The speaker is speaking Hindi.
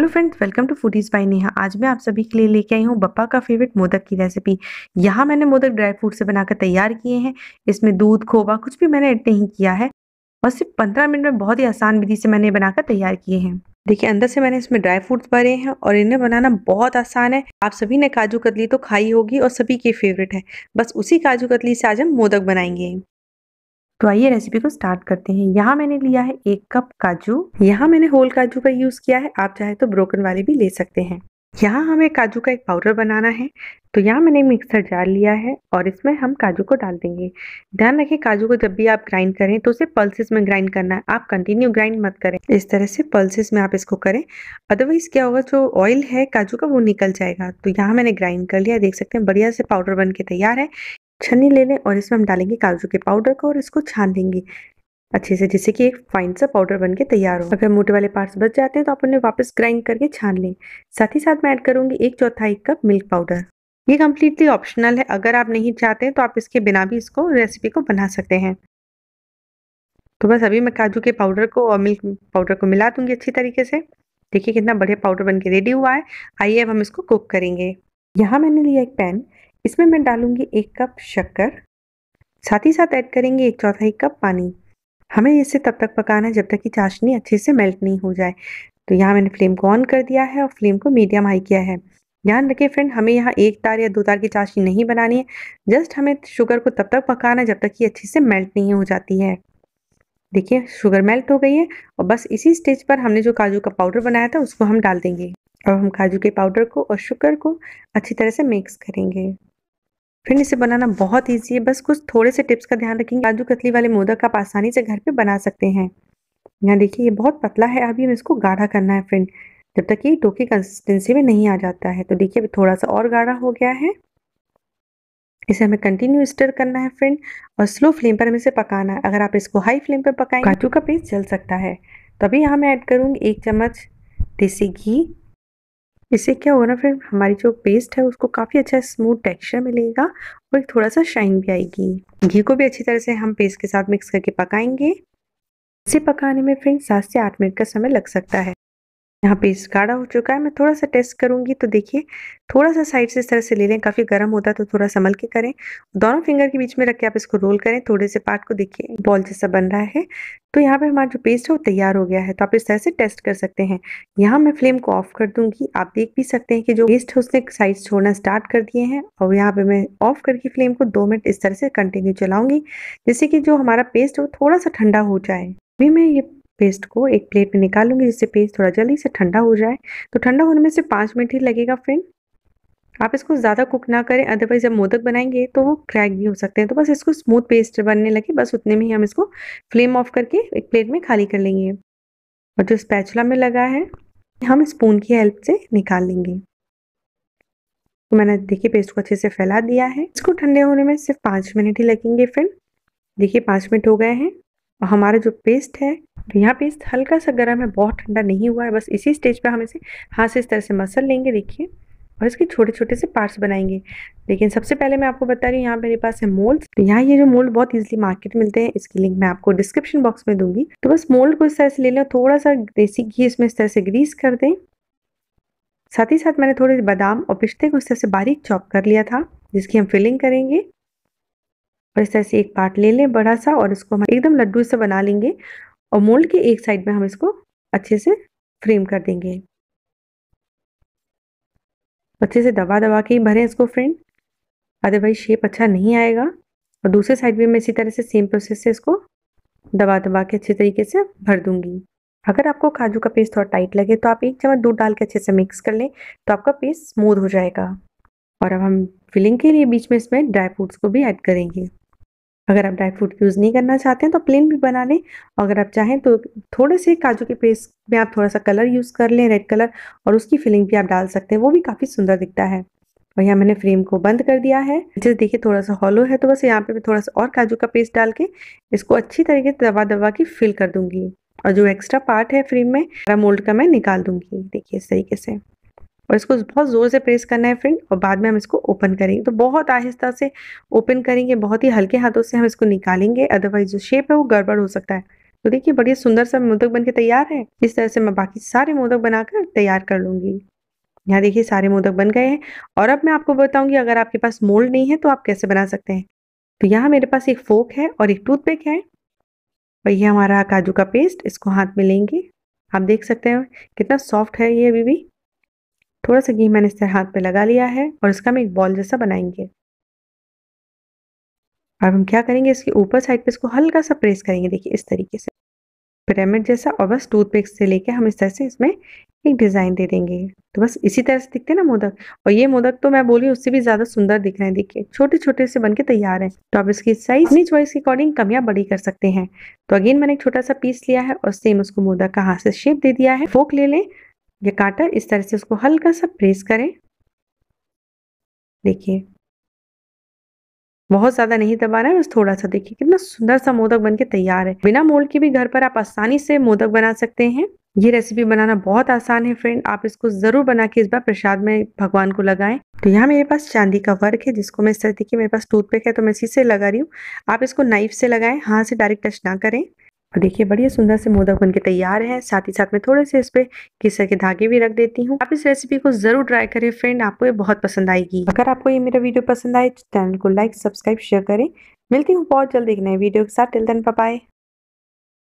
hello friends welcome to foodies by Neha आज मैं आप सभी के लिए लेके आई हूँ बप्पा का फेवरेट मोदक की रेसिपी यहाँ मैंने मोदक ड्राई फ्रूट से बनाकर तैयार किए हैं इसमें दूध खोवा कुछ भी मैंने ऐड नहीं किया है और सिर्फ पंद्रह मिनट में बहुत ही आसान विधि से मैंने बनाकर तैयार किए हैं देखिए अंदर से मैंने इसमें ड्राई फ्रूट्स भरे हैं और इन्हें बनाना बहुत आसान है आप सभी ने काजू कतली तो खाई होगी और सभी की फेवरेट है बस उसी काजू कतली से आज हम मोदक बनाएंगे तो आइए रेसिपी को स्टार्ट करते हैं यहाँ मैंने लिया है एक कप काजू यहाँ मैंने होल काजू का यूज़ किया है आप चाहे तो ब्रोकन वाले भी ले सकते हैं यहाँ हमें काजू का एक पाउडर बनाना है तो यहाँ मैंने मिक्सर जार लिया है और इसमें हम काजू को डाल देंगे ध्यान रखें काजू को जब भी आप ग्राइंड करें तो उसे पल्सेस में ग्राइंड करना है आप कंटिन्यू ग्राइंड मत करें इस तरह से पल्सेस में आप इसको करें अदरवाइज क्या होगा जो ऑयल है काजू का वो निकल जाएगा तो यहाँ मैंने ग्राइंड कर लिया देख सकते हैं बढ़िया से पाउडर बन के तैयार है छन्नी ले लें और इसमें हम डालेंगे काजू के पाउडर को और इसको छान देंगे अच्छे से जिससे कि एक फाइन सा पाउडर बन के तैयार हो अगर मोटे वाले पार्ट्स बच जाते हैं तो आप उन्हें वापस ग्राइंड करके छान लें साथ ही साथ मैं ऐड करूँगी एक चौथाई कप मिल्क पाउडर ये कम्प्लीटली ऑप्शनल है अगर आप नहीं चाहते तो आप इसके बिना भी इसको रेसिपी को बना सकते हैं तो बस अभी मैं काजू के पाउडर को और मिल्क पाउडर को मिला दूंगी अच्छी तरीके से देखिए कितना बढ़िया पाउडर बन के रेडी हुआ है आइए अब हम इसको कुक करेंगे यहाँ मैंने लिया एक पैन इसमें मैं डालूंगी एक कप शक्कर साथ ही साथ ऐड करेंगे एक चौथाई कप पानी हमें इसे तब तक पकाना है जब तक कि चाशनी अच्छे से मेल्ट नहीं हो जाए तो यहाँ मैंने फ्लेम को ऑन कर दिया है और फ्लेम को मीडियम हाई किया है ध्यान रखें फ्रेंड हमें यहाँ एक तार या दो तार की चाशनी नहीं बनानी है जस्ट हमें शुगर को तब तक पकाना है जब तक कि अच्छे से मेल्ट नहीं हो जाती है देखिए शुगर मेल्ट हो गई है और बस इसी स्टेज पर हमने जो काजू का पाउडर बनाया था उसको हम डाल देंगे और हम काजू के पाउडर को और शुगर को अच्छी तरह से मिक्स करेंगे फ्रेंड इसे बनाना बहुत ईजी है बस कुछ थोड़े से टिप्स का ध्यान रखेंगे काजू कतली वाले मोदक आप आसानी से घर पे बना सकते हैं यहाँ देखिए ये बहुत पतला है अभी हमें इसको गाढ़ा करना है फ्रेंड जब तक ये टोकी कंसिस्टेंसी में नहीं आ जाता है तो देखिए अभी थोड़ा सा और गाढ़ा हो गया है इसे हमें कंटिन्यू स्टर करना है फ्रेंड और स्लो फ्लेम पर हमें इसे पकाना है अगर आप इसको हाई फ्लेम पर पकाएं काजू का पेस्ट जल सकता है तो अभी यहाँ मैं ऐड करूँगी एक चम्मच देसी घी इससे क्या होगा फिर हमारी जो पेस्ट है उसको काफ़ी अच्छा स्मूथ टेक्सचर मिलेगा और एक थोड़ा सा शाइन भी आएगी घी को भी अच्छी तरह से हम पेस्ट के साथ मिक्स करके पकाएंगे इसे पकाने में फ्रेंड्स सात से आठ मिनट का समय लग सकता है यहाँ पे इस गाढ़ा हो चुका है मैं थोड़ा सा टेस्ट करूंगी तो देखिए थोड़ा सा साइड से इस तरह से ले लें काफ़ी गर्म होता है तो थोड़ा संभल के करें दोनों फिंगर के बीच में रख के आप इसको रोल करें थोड़े से पार्ट को देखिए बॉल जैसा बन रहा है तो यहाँ पे हमारा जो पेस्ट है वो तैयार हो गया है तो आप इस तरह से टेस्ट कर सकते हैं यहाँ मैं फ्लेम को ऑफ कर दूंगी आप देख भी सकते हैं कि जो पेस्ट है उसने साइड छोड़ना स्टार्ट कर दिए हैं और यहाँ पे मैं ऑफ करके फ्लेम को दो मिनट इस तरह से कंटिन्यू चलाऊंगी जिससे कि जो हमारा पेस्ट है वो थोड़ा सा ठंडा हो जाए अभी मैं ये पेस्ट को एक प्लेट में निकालूंगी जिससे पेस्ट थोड़ा जल्दी से ठंडा हो जाए तो ठंडा होने में से पाँच मिनट ही लगेगा फ्रेंड आप इसको ज़्यादा कुक ना करें अदरवाइज जब मोदक बनाएंगे तो वो क्रैक भी हो सकते हैं तो बस इसको स्मूथ पेस्ट बनने लगे बस उतने में ही हम इसको फ्लेम ऑफ करके एक प्लेट में खाली कर लेंगे और जो स्पैचुला में लगा है हम स्पून की हेल्प से निकाल लेंगे तो मैंने देखिए पेस्ट को अच्छे से फैला दिया है इसको ठंडे होने में सिर्फ पाँच मिनट ही लगेंगे फ्रेंड देखिए पाँच मिनट हो गए हैं और हमारा जो पेस्ट है तो यहाँ पेस्ट हल्का सा गर्म है बहुत ठंडा नहीं हुआ है बस इसी स्टेज पे हम इसे हाथ से इस तरह से मसल लेंगे देखिए और इसके छोटे छोटे से पार्ट्स बनाएंगे लेकिन सबसे पहले मैं आपको बता रही हूँ यहाँ मेरे पास है मोल्ड तो यहाँ ये जो मोल्ड बहुत इजीली मार्केट में मिलते हैं इसकी लिंक मैं आपको डिस्क्रिप्शन बॉक्स में दूंगी तो बस मोल्ड को इस तरह से ले लें थोड़ा सा देसी घी इसमें इस तरह से ग्रीस कर दें साथ ही साथ मैंने थोड़े बादाम और पिस्ते को इस तरह से बारीक चॉप कर लिया था जिसकी हम फिलिंग करेंगे और इस तरह से एक पार्ट ले लें बड़ा सा और इसको हम एकदम लड्डू से बना लेंगे और मोल्ड के एक साइड में हम इसको अच्छे से फ्रेम कर देंगे अच्छे से दबा दबा के ही भरें इसको फ्रेंड अदरवाइज शेप अच्छा नहीं आएगा और दूसरे साइड भी मैं इसी तरह से सेम प्रोसेस से इसको दबा दबा के अच्छे तरीके से भर दूंगी अगर आपको काजू का पेस्ट थोड़ा टाइट लगे तो आप एक चम्मच दूध डाल के अच्छे से मिक्स कर लें तो आपका पेस्ट स्मूथ हो जाएगा और अब हम फिलिंग के लिए बीच में इसमें ड्राई फ्रूट्स को भी ऐड करेंगे अगर आप ड्राई फ्रूट यूज़ नहीं करना चाहते हैं तो प्लेन भी बना लें अगर आप चाहें तो थोड़े से काजू के पेस्ट में आप थोड़ा सा कलर यूज़ कर लें रेड कलर और उसकी फिलिंग भी आप डाल सकते हैं वो भी काफ़ी सुंदर दिखता है और यहाँ मैंने फ्रेम को बंद कर दिया है जैसे देखिए थोड़ा सा हॉलो है तो बस यहाँ पर मैं थोड़ा सा और काजू का पेस्ट डाल के इसको अच्छी तरीके से दबा दबा के फिल कर दूंगी और जो एक्स्ट्रा पार्ट है फ्रेम में मोल्ड का मैं निकाल दूंगी देखिए इस तरीके से और इसको बहुत ज़ोर से प्रेस करना है फ्रेंड और बाद में हम इसको ओपन करेंगे तो बहुत आहिस्ता से ओपन करेंगे बहुत ही हल्के हाथों से हम इसको निकालेंगे अदरवाइज जो शेप है वो गड़बड़ हो सकता है तो देखिए बढ़िया सुंदर सा मोदक बन के तैयार है इस तरह से मैं बाकी सारे मोदक बनाकर तैयार कर लूँगी यहाँ देखिए सारे मोदक बन गए हैं और अब मैं आपको बताऊँगी अगर आपके पास मोल्ड नहीं है तो आप कैसे बना सकते हैं तो यहाँ मेरे पास एक फोक है और एक टूथपिक है और ये हमारा काजू का पेस्ट इसको हाथ में लेंगे आप देख सकते हैं कितना सॉफ्ट है ये अभी भी थोड़ा सा घी मैंने इस तरह हाथ पे लगा लिया है और इसका हम एक बॉल जैसा बनाएंगे अब हम क्या करेंगे इसके ऊपर साइड पे इसको हल्का सा प्रेस करेंगे देखिए इस तरीके से पिरामिड जैसा और बस टूथपिक से लेके हम इस तरह से इसमें एक डिज़ाइन दे देंगे तो बस इसी तरह से दिखते हैं ना मोदक और ये मोदक तो मैं बोली उससे भी ज़्यादा सुंदर दिख रहे हैं देखिए छोटे छोटे से बनके तैयार हैं तो आप इसकी साइज अपनी चॉइस के अकॉर्डिंग कम या बड़ी कर सकते हैं तो अगेन मैंने एक छोटा सा पीस लिया है और सेम उसको मोदक का हाथ से शेप दे दिया है फोक ले लें ये काटा इस तरह से उसको हल्का सा प्रेस करें देखिए बहुत ज़्यादा नहीं दबाना है बस थोड़ा सा देखिए कितना सुंदर सा मोदक बन के तैयार है बिना मोल्ड के भी घर पर आप आसानी से मोदक बना सकते हैं ये रेसिपी बनाना बहुत आसान है फ्रेंड आप इसको ज़रूर बना के इस बार प्रसाद में भगवान को लगाएं तो यहाँ मेरे पास चांदी का वर्क है जिसको मैं इस तरह देखिए मेरे पास टूथपेक है तो मैं इसी से लगा रही हूँ आप इसको नाइफ से लगाएं हाथ से डायरेक्ट टच ना करें और तो देखिए बढ़िया सुंदर से मोदक बनके तैयार है साथ ही साथ में थोड़े से इस पे किसर के धागे भी रख देती हूँ आप इस रेसिपी को जरूर ट्राई करें फ्रेंड आपको ये बहुत पसंद आएगी अगर आपको ये मेरा वीडियो पसंद आए तो चैनल को लाइक सब्सक्राइब शेयर करें मिलती हूँ बहुत जल्द एक नए वीडियो के साथ टिल देन पाए